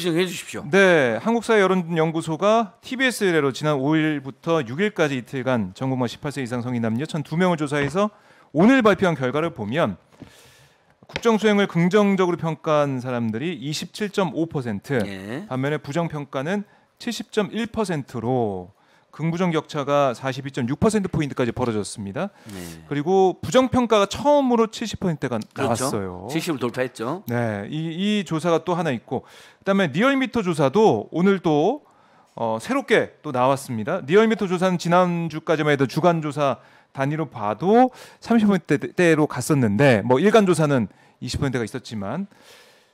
지적해 주십시오. 네, 한국사회 여론연구소가 TBS 의뢰로 지난 5일부터 6일까지 이틀간 전국 18세 이상 성인 남녀 1,002명을 조사해서 오늘 발표한 결과를 보면 국정 수행을 긍정적으로 평가한 사람들이 27.5%, 예. 반면에 부정 평가는 70.1%로 긍부정 격차가 42.6% 포인트까지 벌어졌습니다. 네. 그리고 부정 평가가 처음으로 70%가 그렇죠. 나왔어요. 70을 돌파했죠. 네, 이, 이 조사가 또 하나 있고 그다음에 리얼미터 조사도 오늘 또 어, 새롭게 또 나왔습니다. 리얼미터 조사는 지난주까지만 해도 주간 조사 단위로 봐도 30%대로 갔었는데 뭐 일간 조사는 20%대가 있었지만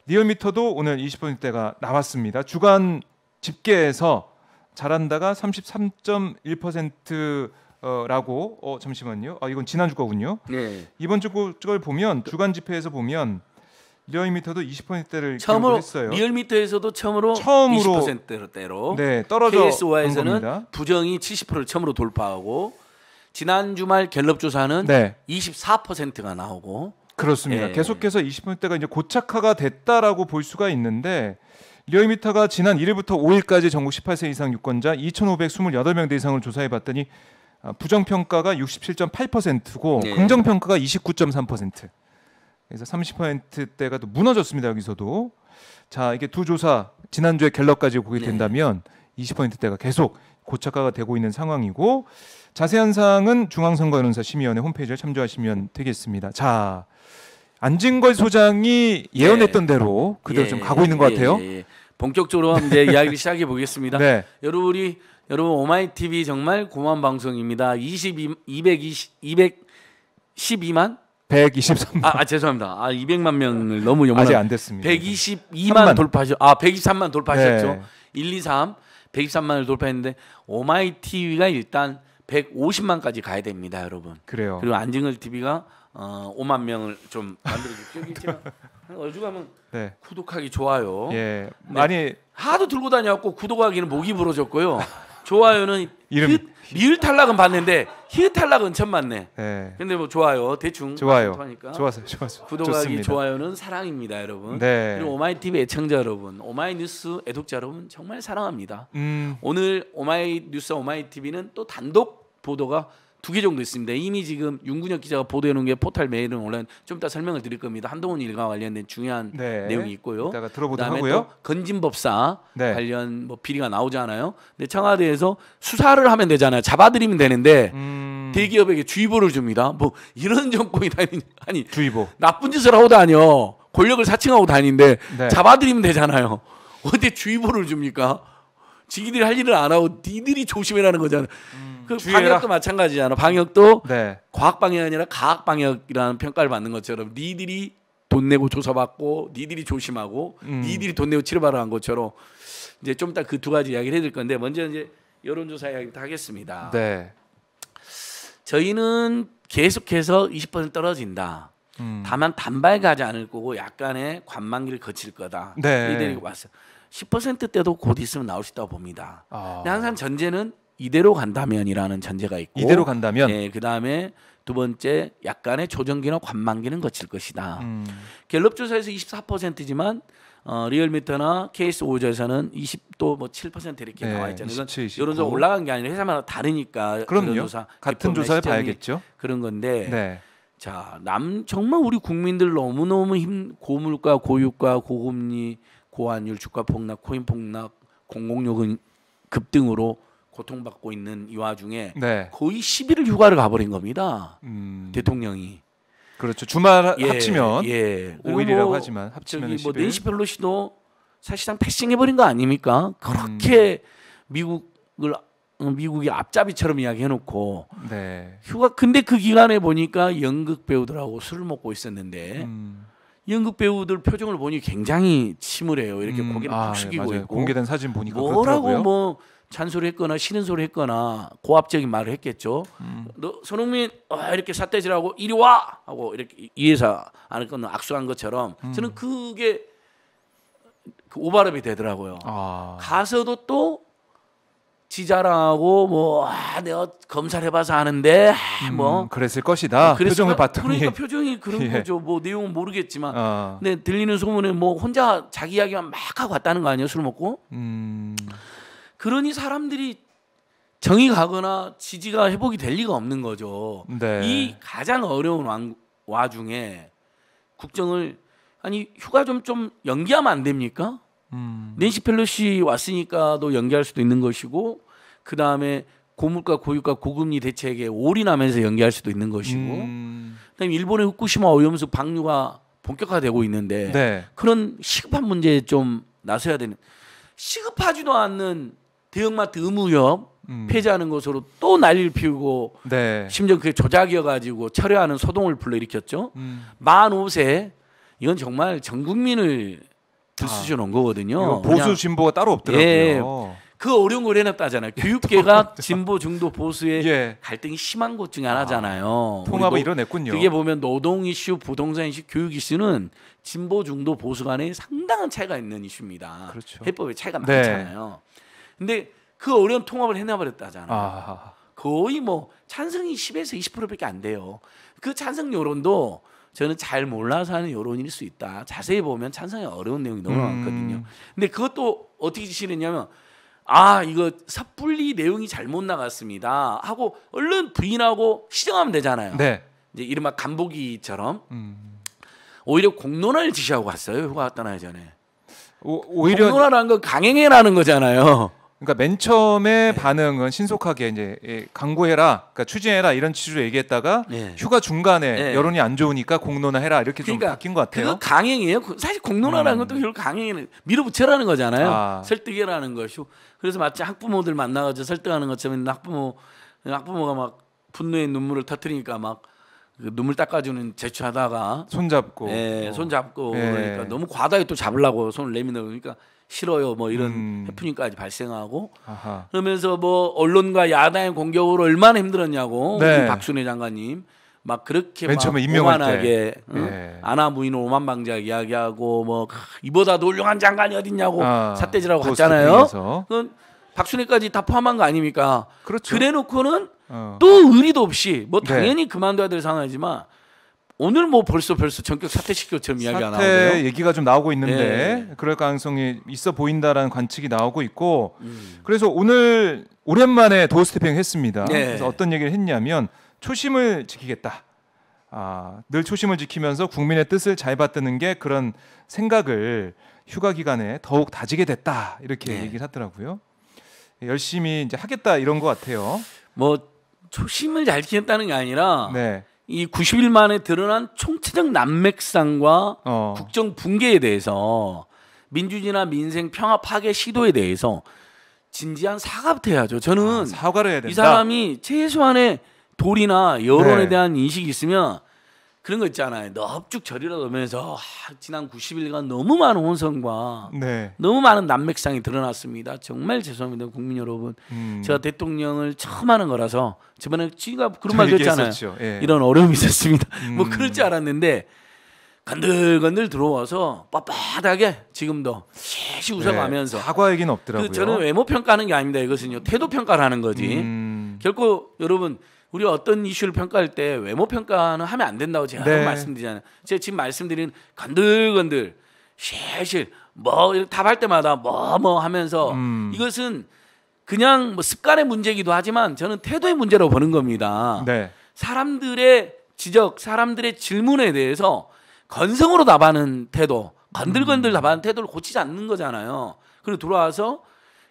리얼미터도 오늘 20%대가 나왔습니다. 주간 집계에서 잘한다가 33.1% 라고 어 잠시만요. 아 이건 지난주 거군요. 네. 이번 주걸 보면 주간 지표에서 보면 리얼미터도 20%대를 처음으로 했어요. 리얼미터에서도 처음으로, 처음으로 20%대로 네, 떨어져 KSY에서는 부정이 70%를 처음으로 돌파하고 지난 주말 갤럽 조사는 네. 24%가 나오고 그렇습니다. 예. 계속해서 20%대가 이제 고착화가 됐다라고 볼 수가 있는데 리얼미터가 지난 1일부터 5일까지 전국 18세 이상 유권자 2,528명대 이상을 조사해 봤더니 아, 부정평가가 67.8%고 네. 예. 긍정평가가 29.3%. 그래서 30%대가 또 무너졌습니다. 여기서도. 자, 이게 두 조사 지난주에 갤럽까지 보게 네. 된다면 네. 20%대가 계속 고착화가 되고 있는 상황이고 자세한 사항은 중앙선거연원사 심의위원회 홈페이지에 참조하시면 되겠습니다. 자, 안진걸 소장이 예. 예언했던 대로 그대로 예. 좀 가고 있는 것 예, 같아요. 본격적으로 이제 이야기를 시작해 보겠습니다. 네. 여러분이 여러분 오마이 TV 정말 고마운 방송입니다. 22 2 1 2만 123만 아, 아, 죄송합니다. 아 200만 명을 너무 염 아직 안 됐습니다. 122만 돌파하셨 아 123만 돌파하셨죠. 네. 1 2 3 123만을 돌파했는데 오마이 TV가 일단 150만까지 가야 됩니다, 여러분. 그래요. 그리고 안진걸 TV가 어, 5만 명을 좀 만들어 주십시오. 어디 가면 네. 구독하기 좋아요. 예. 많이 하도 들고 다녀갖고 구독하기는 목이 부러졌고요. 좋아요는 이름 히읗, 을 탈락은 봤는데 히 탈락은 참많네 네. 예. 근데 뭐 좋아요 대충 좋아요. 하니까 좋아서 좋아서 구독하기 좋습니다. 좋아요는 사랑입니다, 여러분. 네. 그리고 오마이 TV 애청자 여러분, 오마이 뉴스 애독자 여러분 정말 사랑합니다. 음. 오늘 오마이 뉴스 오마이 TV는 또 단독 보도가 두개 정도 있습니다. 이미 지금 윤근혁 기자가 보도해 놓은 게 포털 메일은 온라인 좀 이따 설명을 드릴 겁니다. 한동훈 일과 관련된 중요한 네. 내용이 있고요. 이따가 들어보도록 그다음에 하고요. 또 건진법사 네. 관련 뭐 비리가 나오잖아요. 근데 청와대에서 수사를 하면 되잖아요. 잡아들이면 되는데 음... 대기업에게 주의보를 줍니다. 뭐 이런 정권이 다니 아니 주의보 나쁜 짓을 하고 다녀 권력을 사칭하고 다니는데 네. 잡아들이면 되잖아요. 어디 주의보를 줍니까? 지기들이 할 일을 안 하고 니들이 조심해라는 거잖아. 음... 그 주의해라. 방역도 마찬가지잖아. 방역도 네. 과학 방역이 아니라 과학 방역이라는 평가를 받는 것처럼 니들이 돈 내고 조사받고 니들이 조심하고 음. 니들이 돈 내고 치료받으러 간 것처럼 이제 좀 이따 그두 가지 이야기를 해드릴 건데 먼저 이제 여론조사 이야기부터 하겠습니다. 네. 저희는 계속해서 20% 떨어진다. 음. 다만 단발 가지 않을 거고 약간의 관망기를 거칠 거다. 네. 이대로 왔어요. 10% 때도 곧 있으면 나올 수 있다고 봅니다. 아. 항상 전제는 이대로 간다면이라는 전제가 있고 이대로 간다면 네, 그다음에 두 번째 약간의 조정기나 관망기는 거칠 것이다. 음. 갤럽 조사에서 24%지만 어, 리얼미터나 케이스 오저에서는 20도 뭐7% 이렇게 네, 나와 있잖아요. 27, 이런 좀 올라간 게 아니라 회사마다 다르니까 그럼요. 조사, 같은 조사에 봐야겠죠. 그런 건데 네. 자, 남 정말 우리 국민들 너무너무 힘 고물가, 고유가, 고금리, 고환율, 주가 폭락, 코인 폭락, 공공요금 급등으로 고통받고 있는 이 와중에 네. 거의 10일을 휴가를 가버린 겁니다. 음. 대통령이. 그렇죠. 주말 예, 합치면 예. 5일이라고 뭐 하지만 합치면 뭐 낸시 펠로시도 사실상 패싱해버린 거 아닙니까? 그렇게 음. 미국을 미국이 앞잡이처럼 이야기해놓고 네. 휴가 근데 그 기간에 보니까 연극 배우들하고 술을 먹고 있었는데 음. 연극 배우들 표정을 보니 굉장히 침울해요. 이렇게 음. 고개를 아, 숙이고 네, 있고 공개된 사진 보니까 뭐라고 그렇더라고요. 뭐 잔소리 했거나 싫은 소리 했거나 고압적인 말을 했겠죠. 음. 너 손흥민 아, 이렇게 사태질하고 이리 와 하고 이렇게 이회사안에 거는 악수한 것처럼 음. 저는 그게 그 오바랩이 되더라고요. 아. 가서도 또 지자랑하고 뭐 아, 내가 검사를 해봐서 아는데 아, 음, 뭐 그랬을 것이다. 뭐, 표정을 봤더니 그러니까 표정이 그런 예. 거죠. 뭐 내용은 모르겠지만 어. 근데 들리는 소문에 뭐 혼자 자기 이야기만 막 하고 왔다는 거 아니에요? 술 먹고. 음. 그러니 사람들이 정이 가거나 지지가 회복이 될 리가 없는 거죠. 네. 이 가장 어려운 왕, 와중에 국정을 아니 휴가 좀좀 좀 연기하면 안 됩니까? 음. 낸시 펠로시 왔으니까도 연기할 수도 있는 것이고 그 다음에 고물가 고유가 고금리 대책에 올인하면서 연기할 수도 있는 것이고 음. 그다음에 일본의 후쿠시마 오염수 방류가 본격화되고 있는데 네. 그런 시급한 문제에 좀 나서야 되는 시급하지도 않는 대형마트 의무협 음. 폐지하는 것으로 또 난리를 피우고 네. 심지어 그게 조작이어 가지고 철회하는 소동을 불러일으켰죠. 음. 만 5세 이건 정말 전 국민을 들쑤셔 놓은 아, 거거든요. 보수 진보가 따로 없더라고요. 예, 예. 그 어려운 걸 해놨다잖아요. 예, 교육계가 진보 중도 보수의 예. 갈등이 심한 곳 중에 하나잖아요. 아, 통합을 이뤄냈군요. 그게 보면 노동 이슈, 부동산 이슈, 교육 이슈는 진보 중도 보수 간에 상당한 차이가 있는 이슈입니다. 그렇죠. 해법의 차이가 네. 많잖아요. 근데 그 어려운 통합을 해내버렸다잖아. 아. 거의 뭐 찬성이 10에서 20%밖에 안 돼요. 그 찬성 여론도 저는 잘 몰라서 하는 여론일 수 있다. 자세히 보면 찬성이 어려운 내용이 너무 음. 많거든요. 근데 그것도 어떻게 지시했냐면아 이거 섣불리 내용이 잘못 나갔습니다 하고 얼른 부인하고 시정하면 되잖아요. 네. 이제 이른바 간보기처럼 음. 오히려 공론화를 지시하고 갔어요. 휴가 떠나기 전에. 오, 히려 공론화라는 건 강행해라는 거잖아요. 그러니까 맨 처음에 네. 반응은 신속하게 이제 예, 강구해라, 그러니까 추진해라 이런 취지로 얘기했다가 네. 휴가 중간에 네. 여론이 안 좋으니까 공론화해라 이렇게 그러니까 좀 바뀐 것 같아요. 그 강행이에요. 사실 공론화라는 음. 것도 결국 강행이 밀어붙여라는 거잖아요. 아. 설득이라는 것이. 그래서 마치 학부모들 만나가지고 설득하는 것처럼 학부모 학부모가 막 분노의 눈물을 터뜨리니까 막그 눈물 닦아주는 제출하다가 손잡고 예, 손잡고 예. 그러니까 너무 과다히 또 잡으려고 손을 내미는 그러니까 싫어요 뭐 이런 음. 해프닝까지 발생하고 아하. 그러면서 뭐 언론과 야당의 공격으로 얼마나 힘들었냐고 네. 박순애 장관님 막 그렇게 맨 처음에 임명하게 응? 예. 아나무인을 오만방작 이야기하고 뭐 이보다도 훌륭한 장관이 어딨냐고 아, 삿대질하고 갔잖아요. 그건 박순애까지 다 포함한 거 아닙니까? 그렇죠. 그래놓고는 어. 또 의리도 없이 뭐 네. 당연히 네. 그만둬야 될 상황이지만 오늘 뭐 벌써 벌써 전격 사퇴 시켜처럼 이야기가 나오네요. 사퇴 얘기가 좀 나오고 있는데 네. 그럴 가능성이 있어 보인다라는 관측이 나오고 있고 음. 그래서 오늘 오랜만에 도 스태핑 했습니다. 네. 그래서 어떤 얘기를 했냐면 초심을 지키겠다. 아, 늘 초심을 지키면서 국민의 뜻을 잘 받드는 게 그런 생각을 휴가 기간에 더욱 다지게 됐다 이렇게 네. 얘기를 하더라고요. 열심히 이제 하겠다 이런 것 같아요. 뭐 초심을 잘 지켰다는 게 아니라 네. 이 90일 만에 드러난 총체적 난맥상과 어. 국정 붕괴에 대해서 민주주의나 민생 평화 파괴 시도에 대해서 진지한 사과부터 해야죠. 저는 아, 사과를 해야 된다. 이 사람이 최소한의 돌이나 여론에 네. 대한 인식이 있으면 그런 거 있잖아요. 넙죽 저리라도 면서 아, 지난 90일간 너무 많은 혼선과 네. 너무 많은 난맥상이 드러났습니다. 정말 죄송합니다, 국민 여러분. 음. 제가 대통령을 처음 하는 거라서 저번에 지가 그런 말 했잖아요. 예. 이런 어려움이 있었습니다. 뭐 음. 뭐 그럴 줄 알았는데 간들간들 들어와서 빳빳하게 지금도 시 네. 웃어가면서 네, 사과 얘기는 없더라고요. 그 저는 외모 평가하는 게 아닙니다. 이것은요 태도 평가를 하는 거지. 음. 결코 여러분 우리가 어떤 이슈를 평가할 때 외모 평가는 하면 안 된다고 제가 네. 말씀드리잖아요. 제가 지금 말씀드린 건들건들 실실 뭐 답할 때마다 뭐뭐 뭐 하면서 음. 이것은 그냥 뭐 습관의 문제이기도 하지만 저는 태도의 문제로 보는 겁니다. 네. 사람들의 지적, 사람들의 질문에 대해서 건성으로 답하는 태도, 건들건들 음. 답하는 태도를 고치지 않는 거잖아요. 그리고 돌아와서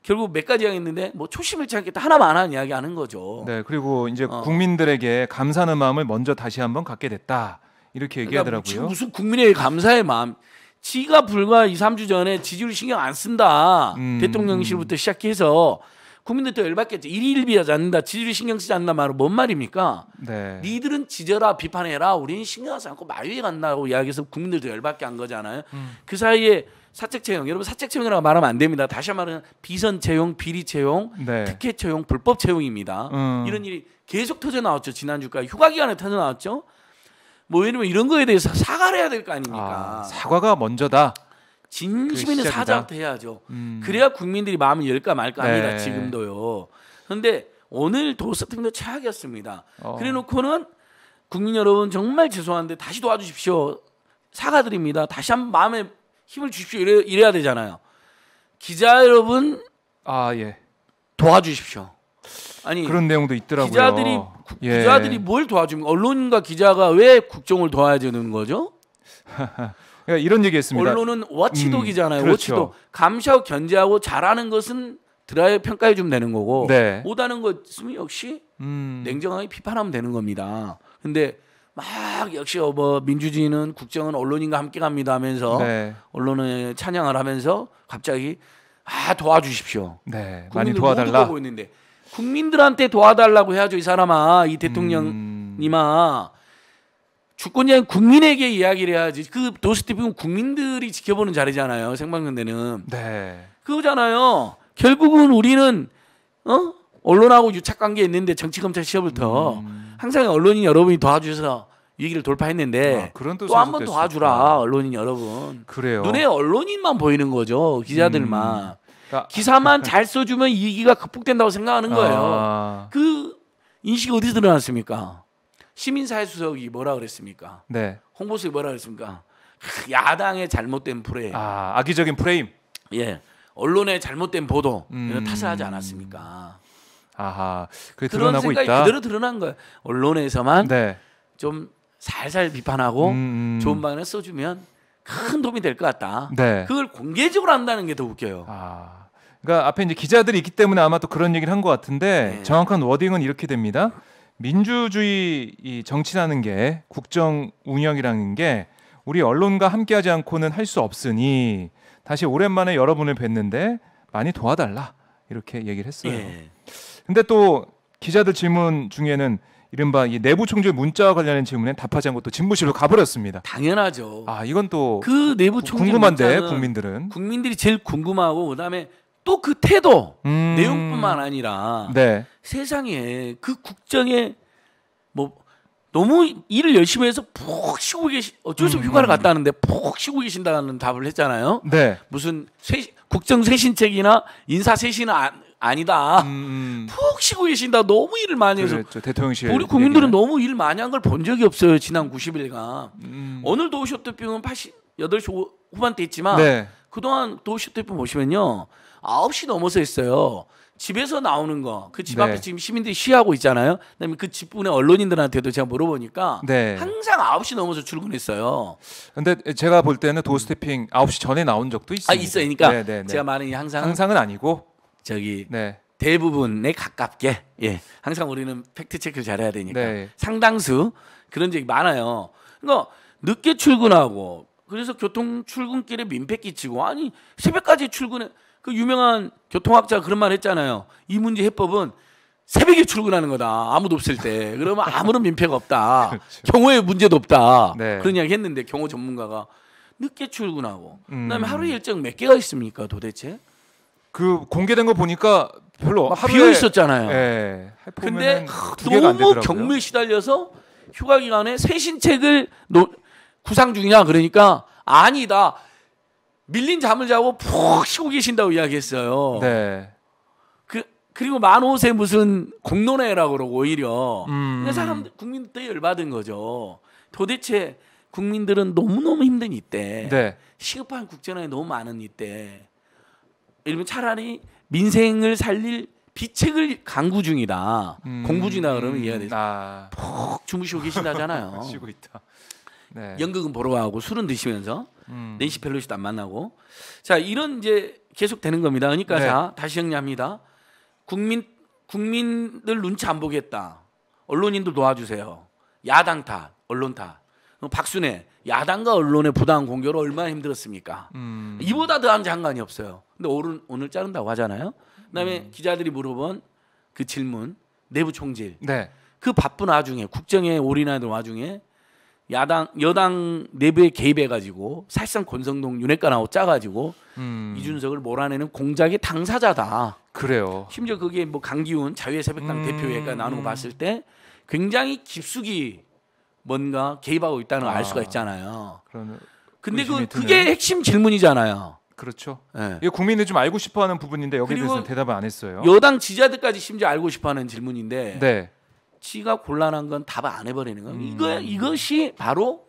결국 몇 가지 이야양있는데뭐 초심을 찾겠다 하나만 하는 이야기 하는 거죠. 네, 그리고 이제 어. 국민들에게 감사하는 마음을 먼저 다시 한번 갖게 됐다. 이렇게 그러니까 얘기하더라고요. 그러니까 무슨 국민의 감사의 마음. 지가 불과 2, 3주 전에 지지율 신경 안 쓴다. 음, 대통령실부터 음. 시작해서 국민들 또 열받겠죠. 일일비하지 않는다. 지지율 신경 쓰지 않는다 말은 뭔 말입니까? 네. 니들은 지져라 비판해라. 우리는 신경 쓰지 않고 마위에 간다고 이야기해서 국민들도 열받게 한 거잖아요. 음. 그 사이에 사적 채용 여러분 사적 채용이라고 말하면 안 됩니다. 다시 말하면 비선 채용, 비리 채용, 네. 특혜 채용, 불법 채용입니다. 음. 이런 일이 계속 터져 나왔죠 지난주까지 휴가 기간에 터져 나왔죠. 뭐왜냐면 이런 거에 대해서 사과를 해야 될 거 아닙니까? 아, 사과가 먼저다. 진심 있는 사과부터 해야죠. 음. 그래야 국민들이 마음을 열까 말까 네. 합니다. 지금도요. 그런데 오늘 도서팅도 최악이었습니다. 어. 그래놓고는 국민 여러분 정말 죄송한데 다시 도와주십시오. 사과드립니다. 다시 한번 마음에 힘을 주십시오. 이래, 이래야 되잖아요. 기자 여러분 아 예. 도와주십시오. 아니 그런 내용도 있더라고요. 기자들이 구, 예. 기자들이 뭘 도와줍니까? 언론과 기자가 왜 국정을 도와야 되는 거죠? 그러니까 이런 얘기했습니다. 언론은 워치독이잖아요. 음, 그렇죠. 워치독 감시하고 견제하고 잘하는 것은 드라이 평가해 주면 되는 거고 네. 못하는 것있 역시 음. 냉정하게 비판하면 되는 겁니다. 근데 막 역시 어, 뭐 민주주의는 국정은 언론인과 함께 갑니다 하면서 네. 언론을 찬양을 하면서 갑자기 아 도와주십시오. 네. 많이 도와달라. 보고 있는데 국민들한테 도와달라고 해야죠 이 사람아 이 대통령님아 음. 주권자인 국민에게 이야기를 해야지 그 도스티프는 국민들이 지켜보는 자리잖아요 생방송대는 네. 그거잖아요 결국은 우리는 어 언론하고 유착 관계 있는데 정치 검찰 시험부터 음. 항상 언론인 여러분이 도와주셔서 위기를 돌파했는데 아, 또한 번 도와주라 언론인 여러분. 그래요. 눈에 언론인만 보이는 거죠 기자들만. 음. 그러니까, 기사만 잘 써주면 이 위기가 극복된다고 생각하는 거예요. 아. 그 인식이 어디서 드러났습니까? 시민사회 수석이 뭐라 그랬습니까? 네. 홍보수석이 뭐라 그랬습니까? 야당의 잘못된 프레임. 아, 악의적인 프레임. 예. 언론의 잘못된 보도 음. 이런 탓을 하지 않았습니까? 아하. 그게 런 드러나고 생각이 있다. 그대로 드러난 거예요. 언론에서만 네. 좀 살살 비판하고 음, 음. 좋은 방향을 써주면 큰 도움이 될 것 같다. 네. 그걸 공개적으로 한다는 게 더 웃겨요. 아. 그러니까 앞에 이제 기자들이 있기 때문에 아마 또 그런 얘기를 한 것 같은데 네. 정확한 워딩은 이렇게 됩니다. 민주주의 이 정치라는 게 국정 운영이라는 게 우리 언론과 함께하지 않고는 할 수 없으니 다시 오랜만에 여러분을 뵀는데 많이 도와달라 이렇게 얘기를 했어요. 예. 근데 또 기자들 질문 중에는 이른바 이 내부 총재 문자와 관련된 질문에 답하지 않고 또 집무실로 가버렸습니다. 당연하죠. 아 이건 또 그 내부 총재 궁금한데 국민들은 국민들이 제일 궁금하고 그다음에 또 그 태도 음... 내용뿐만 아니라 네. 세상에 그 국정에 뭐 너무 일을 열심히 해서 푹 쉬고 계시 어쩔 수 없이 음. 휴가를 갔다 하는데 푹 쉬고 계신다는 답을 했잖아요. 네. 무슨 쇄, 국정 쇄신책이나 인사 쇄신은 아니다. 음, 음. 푹 쉬고 계신다. 너무 일을 많이 해서 그렇죠. 대통령실 우리 국민들은 얘기는. 너무 일 많이 한 걸 본 적이 없어요. 지난 90일간 음. 오늘도 시 오쇼트병은 88시 후반대 있지만 네. 그동안 도시대표 보시면요. 9시 넘어서 했어요. 집에서 나오는 거. 그 집 앞에 네. 지금 시민들이 쉬하고 있잖아요. 그다음에 그 집분의 언론인들한테도 제가 물어보니까 네. 항상 9시 넘어서 출근했어요. 근데 제가 볼 때는 도스태핑 9시 전에 나온 적도 있어요. 아, 있어요. 그러니까 네네네. 네, 네. 제가 말하는 항상 항상은 아니고 저기 네. 대부분에 가깝게 예 항상 우리는 팩트 체크를 잘해야 되니까 네. 상당수 그런 적이 많아요. 그러니까 늦게 출근하고 그래서 교통 출근길에 민폐 끼치고 아니 새벽까지 출근해 그 유명한 교통학자가 그런 말 했잖아요. 이 문제 해법은 새벽에 출근하는 거다. 아무도 없을 때. 그러면 아무런 민폐가 없다. 그렇죠. 경호에 문제도 없다. 네. 그런 이야기 했는데 경호 전문가가 늦게 출근하고 음. 그다음에 하루 일정 몇 개가 있습니까 도대체? 그 공개된 거 보니까 별로 비어 있었잖아요. 예. 근데 너무 경매 시달려서 휴가 기간에 새 신책을 노, 구상 중이야. 그러니까 아니다. 밀린 잠을 자고 푹 쉬고 계신다고 이야기했어요. 네. 그 그리고 만 5세 무슨 공론회라고 그러고 오히려 음. 그 사람 국민들이 열받은 거죠. 도대체 국민들은 너무너무 힘든 이때 네. 시급한 국제난이 너무 많은 이때 러면 차라리 민생을 살릴 비책을 강구 중이다. 음, 공부 중이다 그러면 이해가 되죠. 아. 푹 주무시고 계신다잖아요. 쉬고 있다. 네. 연극은 보러 가고 술은 드시면서 음. 낸시 펠로시도 안 만나고 자 이런 이제 계속 되는 겁니다. 그러니까 네. 자 다시 정리합니다. 국민 국민들 눈치 안 보겠다. 언론인들 도와주세요. 야당 탓, 언론 탓. 박순애 야당과 언론의 부당한 공격을 얼마나 힘들었습니까? 음. 이보다 더한 장관이 없어요. 근데 오늘 오늘 자른다고 하잖아요. 그다음에 음. 기자들이 물어본 그 질문 내부 총질. 네. 그 바쁜 와중에 국정에 올인하는 와중에 야당 여당 내부에 개입해 가지고 사실상 권성동 윤핵관 하고 짜 가지고 음. 이준석을 몰아내는 공작의 당사자다. 그래요. 심지어 그게 뭐 강기훈 자유의 새벽당 음. 대표회가 나누고 음. 봤을 때 굉장히 깊숙이 뭔가 개입하고 있다는 걸 알 수가 아, 있잖아요. 그런 데 그, 그게 핵심 질문이잖아요. 그렇죠. 네. 이게 국민이 좀 알고 싶어하는 부분인데 여기에 대해서 대답을 안 했어요. 여당 지자들까지 심지어 알고 싶어하는 질문인데, 네. 지가 곤란한 건 답을 안 해버리는 건 음. 이거 이것이 바로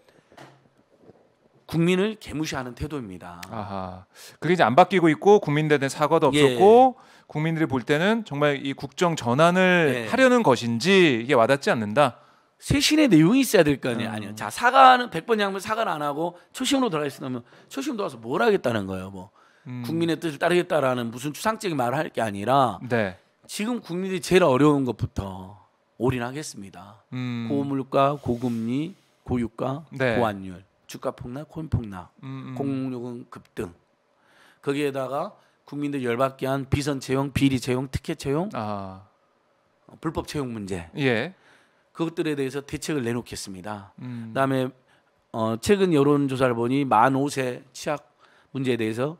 국민을 개무시하는 태도입니다. 아하. 그게 이제 안 바뀌고 있고 국민들에 대 사과도 예. 없었고 예. 국민들이 볼 때는 정말 이 국정 전환을 예. 하려는 것인지 이게 와닿지 않는다. 쇄신의 내용이 있어야 될 거 아니에요. 음. 아니요. 자, 사과는 100번 양면 사과는 안 하고 초심으로 돌아가수 있으면 초심으로 돌아서 뭘 하겠다는 거예요. 뭐 음. 국민의 뜻을 따르겠다라는 무슨 추상적인 말을 할 게 아니라 네. 지금 국민들이 제일 어려운 것부터 올인하겠습니다. 음. 고물가, 고금리, 고유가, 네. 고환율, 주가 폭락, 코인 폭락, 음, 음. 공공요금 급등. 거기에다가 국민들 열받게 한 비선 채용, 비리 채용, 특혜 채용, 아. 어, 불법 채용 문제. 예. 그것들에 대해서 대책을 내놓겠습니다. 음. 그다음에 어, 최근 여론 조사를 보니 만 5세 취약 문제에 대해서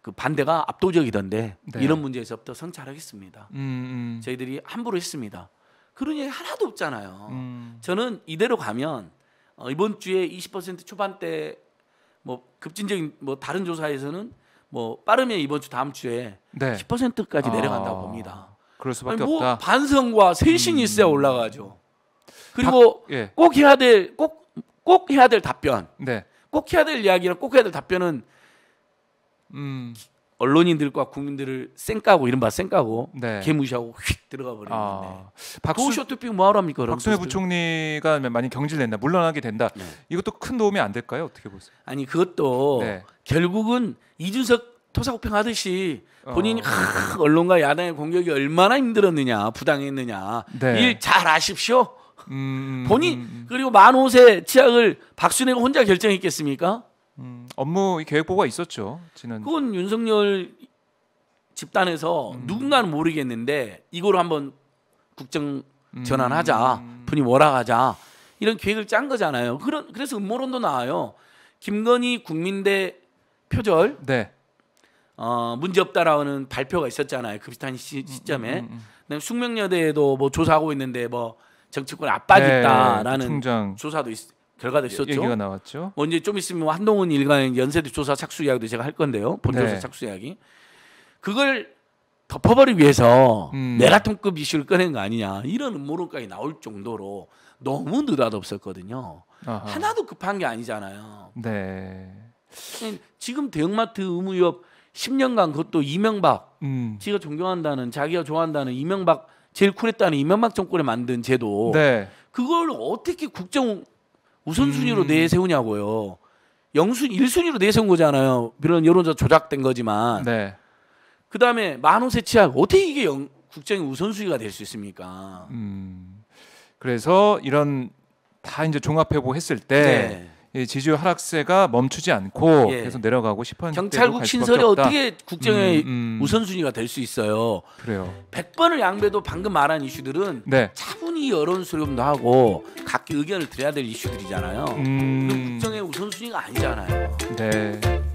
그 반대가 압도적이던데 네. 이런 문제에서부터 성찰하겠습니다. 음, 음. 저희들이 함부로 했습니다. 그런 얘기 하나도 없잖아요. 음. 저는 이대로 가면 어, 이번 주에 20% 초반대 뭐 급진적인 뭐 다른 조사에서는 뭐 빠르면 이번 주 다음 주에 네. 10%까지 아. 내려간다고 아... 봅니다. 그럴 수밖에 뭐 없다. 반성과 세신이 음. 있어야 올라가죠. 그리고 박, 예. 꼭 해야 될 꼭 꼭 해야 될 답변. 네. 꼭 해야 될 이야기랑 꼭 해야 될 답변은 음. 언론인들과 국민들을 쌩까고 이른바 쌩까고 네. 개무시하고 휙 들어가 버리는데 아, 박 쇼트핑 뭐하러 합니까? 박수혜 부총리가 많이 경질된다 물러나게 된다 네. 이것도 큰 도움이 안 될까요? 어떻게 보세요? 아니 그것도 네. 결국은 이준석 토사고평하듯이 어. 본인이 어. 언론과 야당의 공격이 얼마나 힘들었느냐 부당했느냐 네. 일잘 아십시오. 음, 본인 음, 음. 그리고 만 5세 치약을 박순애가 혼자 결정했겠습니까? 음, 업무 계획 보고가 있었죠. 지난 그건 윤석열 집단에서 음. 누군가는 모르겠는데 이걸로 한번 국정 전환하자 분이 워라가자 이런 계획을 짠 거잖아요. 그런 그래서 음모론도 나와요. 김건희 국민대 표절. 네. 어, 문제 없다라는 발표가 있었잖아요. 급 그 비슷한 시, 점에 음, 음, 음, 음. 숙명여대에도 뭐 조사하고 있는데 뭐 정치권 압박이 네, 다라는그 네, 네. 조사도 있, 결과도 예, 있었죠. 얘기가 나왔죠. 뭐 이제 좀 있으면 한동훈 일간 연세대 조사 착수 이야기도 제가 할 건데요. 본조사 네. 착수 이야기. 그걸 덮어버리기 위해서 음. 메라톤급 이슈를 꺼낸 거 아니냐 이런 음모론까지 나올 정도로 너무 느닷없었거든요. 아하. 하나도 급한 게 아니잖아요. 네. 네 지금 대형마트 의무 위협 10년간 그것도 이명박 음. 지가 존경한다는 자기가 좋아한다는 이명박 제일 쿨했다는 이명박 정권에 만든 제도 네. 그걸 어떻게 국정 우선순위로 음. 내세우냐고요. 영순 1순위로 내세운 거잖아요. 물론 여론조 조작된 거지만. 네. 그다음에 만호세 치약 어떻게 이게 영, 국정의 우선순위가 될 수 있습니까? 음. 그래서 이런 다 이제 종합해보 했을 때 네. 예, 지지율 하락세가 멈추지 않고 예. 계속 내려가고 10% 경찰국 신설이 어떻게 국정의 음, 음. 우선순위가 될 수 있어요. 그래요. 100번을 양배도 방금 말한 이슈들은 네. 차분히 여론 수렴도 하고 각기 의견을 드려야 될 이슈들이잖아요. 음. 국정의 우선순위가 아니잖아요. 네.